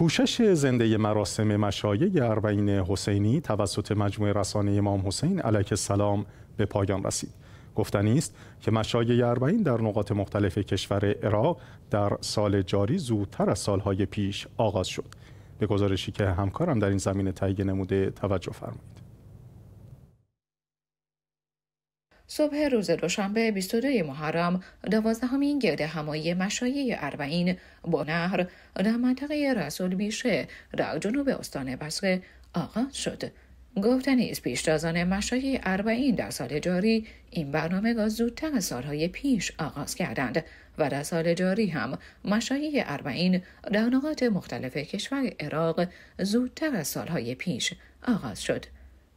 پوشش زنده مراسم مشایع اربعین حسینی توسط مجموعه رسانه امام حسین علیه السلام به پایان رسید. گفتنی است که مشایع اربعین در نقاط مختلف کشور عراق در سال جاری زودتر از سالهای پیش آغاز شد. به گزارشی که همکارم در این زمینه تهیه نموده توجه فرمایید. صبح روز دوشنبه 22 محرم دوازدهمین گرده همایی مشایع اربعین با نهر در منطقه رسول بیشه در جنوب استان بصره آغاز شد گفتنی از پیشتازان مشایع اربعین در سال جاری این برنامه را زودتر از سالهای پیش آغاز کردند و در سال جاری هم مشایع اربعین در نقاط مختلف کشور عراق زودتر از سالهای پیش آغاز شد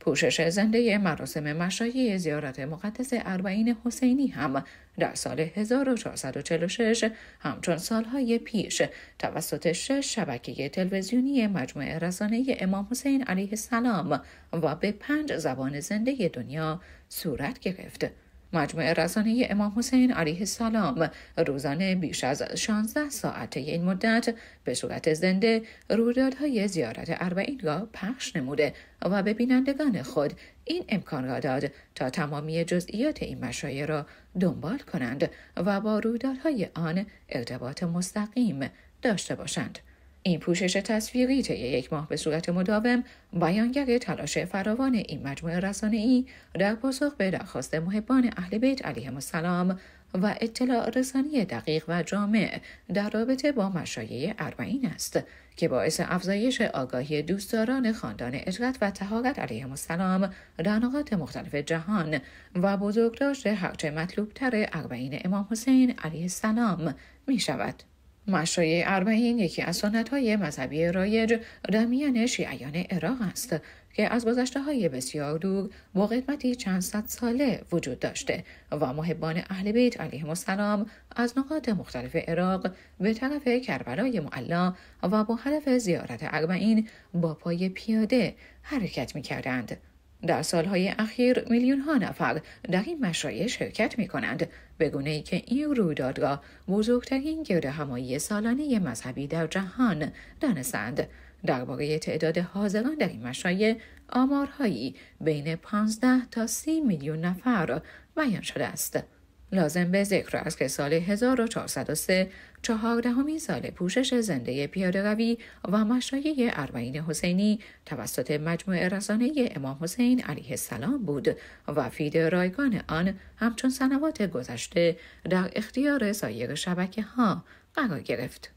پوشش زنده مراسم مشایی زیارت مقدس اربعین حسینی هم در سال 1446 همچون سالهای پیش توسط شش شبکه تلویزیونی مجموعه رسانه امام حسین علیه السلام و به پنج زبان زنده دنیا صورت گرفت. مجموع رسانه امام حسین علیه السلام روزانه بیش از 16 ساعته این مدت به صورت زنده رویدادهای زیارت اربعین را پخش نموده و به بینندگان خود این امکان را داد تا تمامی جزئیات این مشایع را دنبال کنند و با رویدادهای آن ارتباط مستقیم داشته باشند. این پوشش تصویری طی یک ماه به صورت مداوم بیانگر تلاش فراوان این مجموعه ای در پاسخ به درخواست محبان اهل بیت علیه السلام و اطلاع رسانی دقیق و جامع در رابطه با مشایع اربعین است که باعث افزایش آگاهی دوستداران خاندان اجرت و تهارت علیه السلام در نقاط مختلف جهان و بزرگداشت هرچه مطلوبتر اربعین امام حسین علیه السلام می شود. مشایع اربعین یکی از سنت های مذهبی رایج در میان شیعیان عراق است که از گذشته های بسیار دور با قدمتی چند صد ساله وجود داشته و محبان اهل بیت علیهم السلام از نقاط مختلف عراق به طرف کربلای معلا و با هدف زیارت اربعین با پای پیاده حرکت می کردند. در سالهای اخیر میلیون ها نفر در این مشایع شرکت می کنند به گونه ای که این رویدادگاه بزرگترین گرد همایی سالانه مذهبی در جهان دانستند درباره تعداد حاضران در این مشایع آمارهایی بین 15 تا 30 میلیون نفر بیان شده است لازم به ذکر است که سال 1403 چهاردهمین سال پوشش زنده پیادهروی و مشایع اربعین حسینی توسط مجموعه رسانه امام حسین علیه السلام بود و فید رایگان آن همچون سنوات گذشته در اختیار سایر شبکه ها قرار گرفت.